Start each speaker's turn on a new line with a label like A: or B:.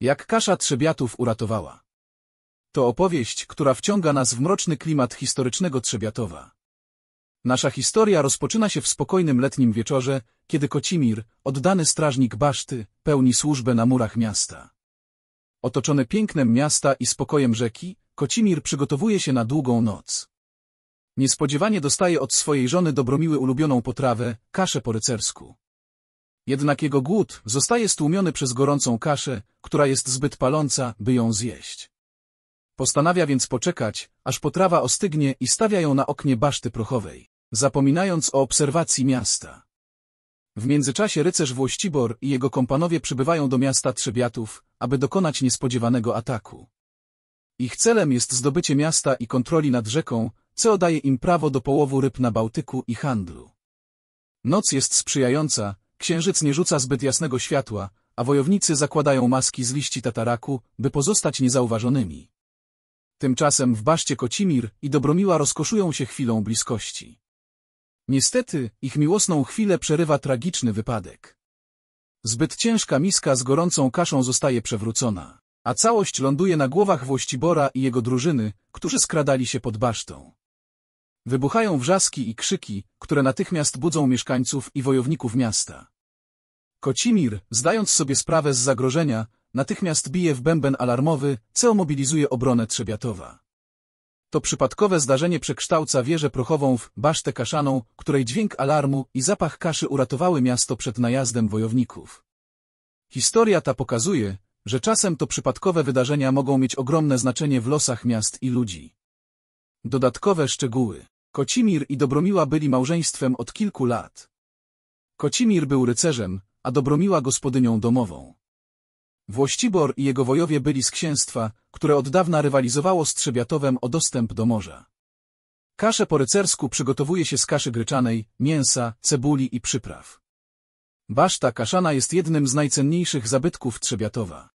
A: Jak Kasza Trzebiatów uratowała. To opowieść, która wciąga nas w mroczny klimat historycznego Trzebiatowa. Nasza historia rozpoczyna się w spokojnym letnim wieczorze, kiedy Kocimir, oddany strażnik baszty, pełni służbę na murach miasta. Otoczony pięknem miasta i spokojem rzeki, Kocimir przygotowuje się na długą noc. Niespodziewanie dostaje od swojej żony Dobromiły ulubioną potrawę, kaszę po rycersku. Jednak jego głód zostaje stłumiony przez gorącą kaszę, która jest zbyt paląca, by ją zjeść. Postanawia więc poczekać, aż potrawa ostygnie i stawia ją na oknie baszty prochowej, zapominając o obserwacji miasta. W międzyczasie rycerz Włościbor i jego kompanowie przybywają do miasta Trzebiatów, aby dokonać niespodziewanego ataku. Ich celem jest zdobycie miasta i kontroli nad rzeką, co daje im prawo do połowu ryb na Bałtyku i handlu. Noc jest sprzyjająca, Księżyc nie rzuca zbyt jasnego światła, a wojownicy zakładają maski z liści tataraku, by pozostać niezauważonymi. Tymczasem w baszcie Kocimir i Dobromiła rozkoszują się chwilą bliskości. Niestety, ich miłosną chwilę przerywa tragiczny wypadek. Zbyt ciężka miska z gorącą kaszą zostaje przewrócona, a całość ląduje na głowach Włościbora i jego drużyny, którzy skradali się pod basztą. Wybuchają wrzaski i krzyki, które natychmiast budzą mieszkańców i wojowników miasta. Kocimir, zdając sobie sprawę z zagrożenia, natychmiast bije w bęben alarmowy, co mobilizuje obronę Trzebiatowa. To przypadkowe zdarzenie przekształca wieżę prochową w basztę kaszaną, której dźwięk alarmu i zapach kaszy uratowały miasto przed najazdem wojowników. Historia ta pokazuje, że czasem to przypadkowe wydarzenia mogą mieć ogromne znaczenie w losach miast i ludzi. Dodatkowe szczegóły Kocimir i Dobromiła byli małżeństwem od kilku lat. Kocimir był rycerzem, a Dobromiła gospodynią domową. Włościbor i jego wojowie byli z księstwa, które od dawna rywalizowało z Trzebiatowem o dostęp do morza. Kaszę po rycersku przygotowuje się z kaszy gryczanej, mięsa, cebuli i przypraw. Baszta kaszana jest jednym z najcenniejszych zabytków Trzebiatowa.